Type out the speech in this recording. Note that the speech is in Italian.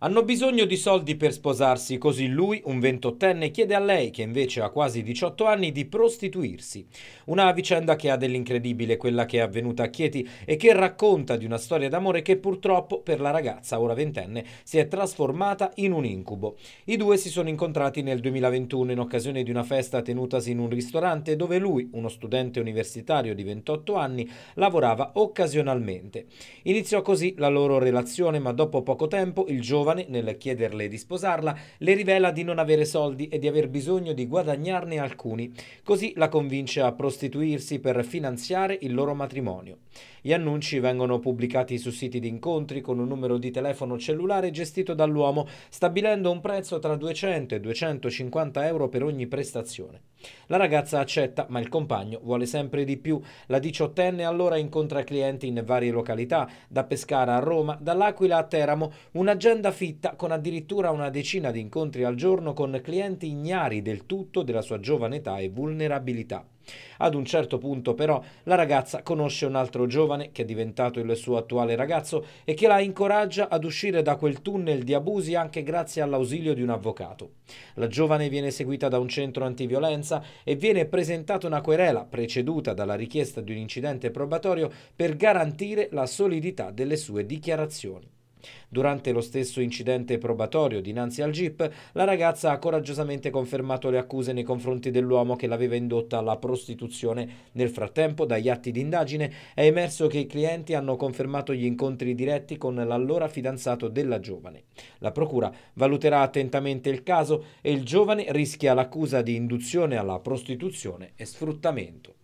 Hanno bisogno di soldi per sposarsi, così lui, un ventottenne, chiede a lei, che invece ha quasi 18 anni, di prostituirsi. Una vicenda che ha dell'incredibile quella che è avvenuta a Chieti e che racconta di una storia d'amore che purtroppo per la ragazza, ora ventenne, si è trasformata in un incubo. I due si sono incontrati nel 2021 in occasione di una festa tenutasi in un ristorante dove lui, uno studente universitario di 28 anni, lavorava occasionalmente. Iniziò così la loro relazione, ma dopo poco tempo il giovane giovane, nel chiederle di sposarla, le rivela di non avere soldi e di aver bisogno di guadagnarne alcuni, così la convince a prostituirsi per finanziare il loro matrimonio. Gli annunci vengono pubblicati su siti di incontri con un numero di telefono cellulare gestito dall'uomo, stabilendo un prezzo tra 200 e 250 euro per ogni prestazione. La ragazza accetta, ma il compagno vuole sempre di più. La diciottenne allora incontra clienti in varie località, da Pescara a Roma, dall'Aquila a Teramo, un'agenda fitta con addirittura una decina di incontri al giorno con clienti ignari del tutto della sua giovane età e vulnerabilità. Ad un certo punto però la ragazza conosce un altro giovane che è diventato il suo attuale ragazzo e che la incoraggia ad uscire da quel tunnel di abusi anche grazie all'ausilio di un avvocato. La giovane viene seguita da un centro antiviolenza e viene presentata una querela preceduta dalla richiesta di un incidente probatorio per garantire la solidità delle sue dichiarazioni. Durante lo stesso incidente probatorio dinanzi al GIP, la ragazza ha coraggiosamente confermato le accuse nei confronti dell'uomo che l'aveva indotta alla prostituzione. Nel frattempo, dagli atti di indagine, è emerso che i clienti hanno confermato gli incontri diretti con l'allora fidanzato della giovane. La procura valuterà attentamente il caso e il giovane rischia l'accusa di induzione alla prostituzione e sfruttamento.